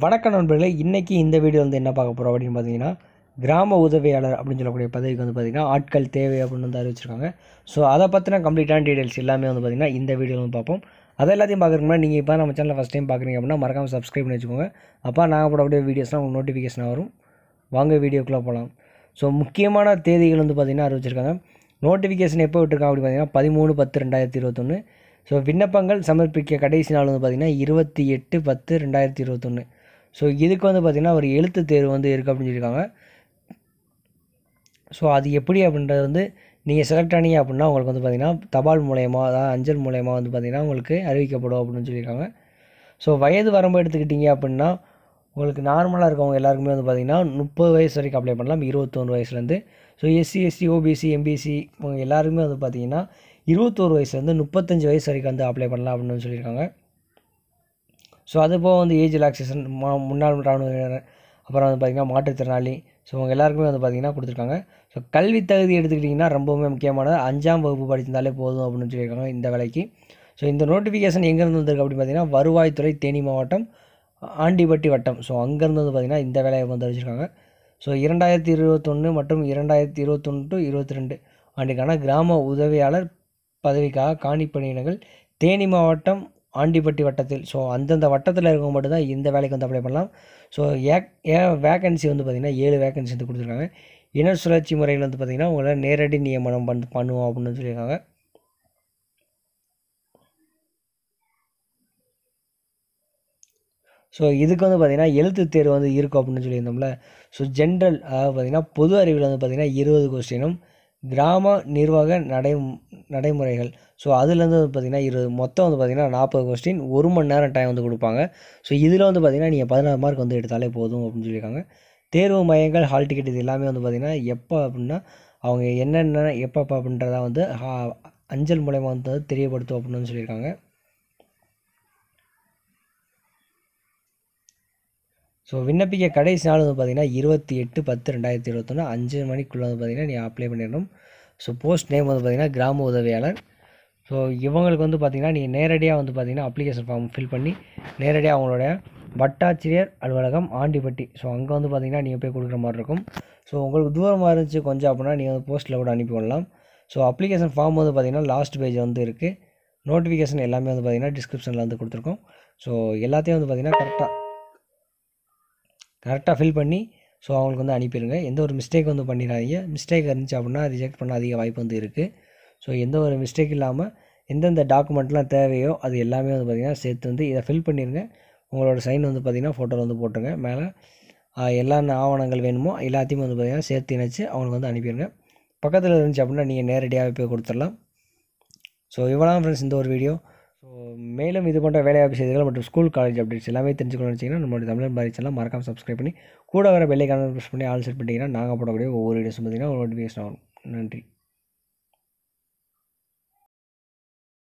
வணக்க நண்பர்களே இன்றைக்கி இந்த வீடியோ வந்து என்ன பார்க்க போகிறோம் அப்படின்னு பார்த்தீங்கன்னா கிராம உதவியாளர் அப்படின்னு சொல்லக்கூடிய பதவிக்கு வந்து பார்த்திங்கன்னா ஆட்கள் தேவை அப்படின்னு வந்து அறிவிச்சிருக்காங்க ஸோ அதை பற்றின கம்ப்ளீட்டான டீடைல்ஸ் எல்லாமே வந்து பார்த்திங்கன்னா இந்த வீடியோ வந்து பார்ப்போம் அதை எல்லாத்தையும் பார்க்குறதுக்கு நீங்கள் இப்போ நம்ம சேனலில் ஃபஸ்ட் டைம் பார்க்குறீங்க அப்படின்னா மறக்காமல் சப்ஸ்கிரைப் பண்ணி வச்சுக்கோங்க அப்போ நாங்கள் போடக்கூடிய வீடியோஸ்லாம் உங்களுக்கு நோட்டிஃபிகேஷன் வரும் வாங்க வீடியோக்குள்ளே போகலாம் ஸோ முக்கியமான தேதிகள் வந்து பார்த்திங்கன்னா அறிவிச்சிருக்காங்க நோட்டிஃபிகேஷன் எப்போ விட்டுருக்காங்க அப்படின்னு பார்த்தீங்கன்னா பதிமூணு பத்து ரெண்டாயிரத்தி இருபத்தொன்று ஸோ விண்ணப்பங்கள் சமர்ப்பிக்க கடைசி நாள் வந்து பார்த்திங்கன்னா இருபத்தி எட்டு பத்து ரெண்டாயிரத்தி இருபத்தொன்று ஸோ இதுக்கு வந்து பார்த்திங்கன்னா ஒரு எழுத்து தேர்வு வந்து இருக்குது அப்படின்னு சொல்லியிருக்காங்க ஸோ அது எப்படி அப்படின்றது வந்து நீங்கள் செலக்ட் ஆனீங்க அப்படின்னா உங்களுக்கு வந்து பார்த்திங்கன்னா தபால் மூலயமா அதாவது அஞ்சல் மூலயமா வந்து பார்த்திங்கன்னா உங்களுக்கு அறிவிக்கப்படும் அப்படின்னு சொல்லியிருக்காங்க ஸோ வயது வரம்பு எடுத்துக்கிட்டிங்க அப்படின்னா உங்களுக்கு நார்மலாக இருக்கவங்க எல்லாருக்குமே வந்து பார்த்திங்கன்னா முப்பது வயசு வரைக்கும் அப்ளை பண்ணலாம் இருபத்தொன்று வயசுலேருந்து so SC SC OBC MBC இவங்க எல்லாருமே வந்து பார்த்திங்கன்னா இருபத்தோரு வயசுலேருந்து முப்பத்தஞ்சு வயசு வரைக்கும் வந்து அப்ளை பண்ணலாம் அப்படின்னு சொல்லியிருக்காங்க ஸோ அதுபோக வந்து ஏஜ் ரிலாக்ஸேஷன் மா முன்னாள் ராணுவ வீரர் அப்புறம் வந்து பார்த்திங்கன்னா மாற்றுத்திறனாளி ஸோ அவங்க எல்லாருக்குமே வந்து பார்த்திங்கன்னா கொடுத்துருக்காங்க ஸோ கல்வி தகுதி எடுத்துக்கிட்டிங்கன்னா ரொம்பவுமே முக்கியமானது அஞ்சாம் வகுப்பு படித்திருந்தாலே போதும் அப்படின்னு சொல்லியிருக்காங்க இந்த வேலைக்கு ஸோ இந்த நோட்டிஃபிகேஷன் எங்கேருந்து வந்திருக்கு அப்படின்னு பார்த்திங்கன்னா வருவாய்த்துறை தேனி மாவட்டம் ஆண்டிப்பட்டி வட்டம் ஸோ அங்கேருந்து வந்து பார்த்திங்கன்னா இந்த வேலையை வந்து வச்சுருக்காங்க ஸோ இரண்டாயிரத்தி இருபத்தொன்று மற்றும் இரண்டாயிரத்தி இருபத்தொன்று டு இருபத்தி ரெண்டு ஆண்டுக்கான கிராம உதவியாளர் பதவிக்காக காணிப்பணியினர்கள் தேனி மாவட்டம் ஆண்டிப்பட்டி வட்டத்தில் ஸோ அந்தந்த வட்டத்தில் இருக்கவங்க மட்டும்தான் தான் இந்த வேலைக்கு வந்து அப்ளை பண்ணலாம் ஸோ ஏக் ஏ வேகன்சி வந்து பார்த்திங்கன்னா ஏழு வேகன்சி வந்து கொடுத்துருக்காங்க இன சுழற்சி முறையில் வந்து பார்த்திங்கன்னா உங்களை நேரடி நியமனம் பண் பண்ணுவோம் அப்படின்னு சொல்லியிருக்காங்க ஸோ இதுக்கு வந்து பார்த்திங்கன்னா எழுத்து தேர்வு வந்து இருக்கும் அப்படின்னு சொல்லியிருந்தோம்ல ஸோ ஜென்ரல் அதாவது பார்த்திங்கன்னா பொது அறிவில் வந்து பார்த்திங்கன்னா இருபது கொஸ்டினும் கிராம நிர்வாக நடை நடைமுறைகள் ஸோ அதுலேருந்து வந்து பார்த்திங்கன்னா இரு மொத்தம் வந்து பார்த்திங்கன்னா நாற்பது கொஸ்டின் ஒரு மணி நேரம் டைம் வந்து கொடுப்பாங்க ஸோ இதில் வந்து பார்த்திங்கன்னா நீங்கள் பதினாறு மார்க் வந்து எடுத்தாலே போதும் அப்படின்னு சொல்லியிருக்காங்க தேர்வு மையங்கள் ஹால் டிக்கெட் இது எல்லாமே வந்து பார்த்திங்கன்னா எப்போ அப்படின்னா அவங்க என்னென்ன எப்பப்போ அப்படின்றத வந்து அஞ்சல் மூலயமா வந்து தெரியப்படுத்தும் அப்படின்னு சொல்லியிருக்காங்க ஸோ விண்ணப்பிக்க கடைசி நாள் வந்து பார்த்திங்கன்னா இருபத்தி எட்டு பத்து ரெண்டாயிரத்தி இருபத்தொன்று அஞ்சு மணிக்குள்ளே வந்து பார்த்திங்கன்னா நீ அப்ளை பண்ணிடணும் ஸோ போஸ்ட் நேம் வந்து பார்த்திங்கன்னா கிராம உதவியாளர் ஸோ இவங்களுக்கு வந்து பார்த்திங்கன்னா நீங்கள் நேரடியாக வந்து பார்த்திங்கன்னா அப்ளிகேஷன் ஃபார்ம் ஃபில் பண்ணி நேரடியாக அவங்களோட வட்டாட்சியர் அலுவலகம் ஆண்டிப்பட்டி ஸோ அங்கே வந்து பார்த்திங்கன்னா நீங்கள் போய் கொடுக்குற மாதிரி இருக்கும் ஸோ உங்களுக்கு தூரமாக இருந்துச்சு கொஞ்சம் அப்படின்னா நீங்கள் வந்து போஸ்ட்டில் கூட அனுப்பி கொள்ளலாம் ஸோ அப்ளிகேஷன் ஃபார்ம் வந்து பார்த்திங்கன்னா லாஸ்ட் பேஜ் வந்து இருக்குது நோட்டிஃபிகேஷன் எல்லாமே வந்து பார்த்திங்கன்னா டிஸ்கிரிப்ஷனில் வந்து கொடுத்துருக்கோம் ஸோ எல்லாத்தையும் வந்து பார்த்திங்கன்னா கரெக்டாக கரெக்டாக ஃபில் பண்ணி ஸோ அவங்களுக்கு வந்து அனுப்பிடுங்க எந்த ஒரு மிஸ்டேக் வந்து பண்ணிடாதீங்க மிஸ்டேக் இருந்துச்சு அப்படின்னா ரிஜெக்ட் பண்ண அதிக வாய்ப்பு வந்து இருக்குது ஸோ எந்த ஒரு மிஸ்டேக் இல்லாமல் எந்தெந்த டாக்குமெண்ட்லாம் தேவையோ அது எல்லாமே வந்து பார்த்திங்கன்னா சேர்த்து வந்து இதை ஃபில் பண்ணிடுங்க உங்களோட சைன் வந்து பார்த்திங்கன்னா ஃபோட்டோவில் வந்து போட்டுருங்க மேலே எல்லா ஆவணங்கள் வேணுமோ எல்லாத்தையும் வந்து பார்த்திங்கன்னா சேர்த்து இணைச்சி அவங்களுக்கு வந்து அனுப்பிடுங்க பக்கத்தில் இருந்துச்சு அப்படின்னா நீங்கள் நேரடியாகவே போய் கொடுத்துடலாம் ஸோ இவ்வளோ ஃப்ரெண்ட்ஸ் இந்த ஒரு வீடியோ ஸோ மேலும் இது போன்ற வேலைவாய்ப்பு செய்திகள் மற்றும் ஸ்கூல் காலேஜ் அப்டேட்ஸ் எல்லாமே தெரிஞ்சுக்கணும்னு நினச்சிங்கன்னா நம்மளோட தமிழ் பாரிஸ் எல்லாம் மறக்காமல் சப்ஸ்கிரைப் பண்ணி கூட வர வெள்ளைக்கான ப்ரெஸ் பண்ணி ஆல் செட் பண்ணிட்டீங்கன்னா நாங்கள் போடக்கூடிய ஒவ்வொரு வீடியோஸும் பார்த்தீங்கன்னா ஒரு நோட்டிஃபிகேஷன் ஆகும் நன்றி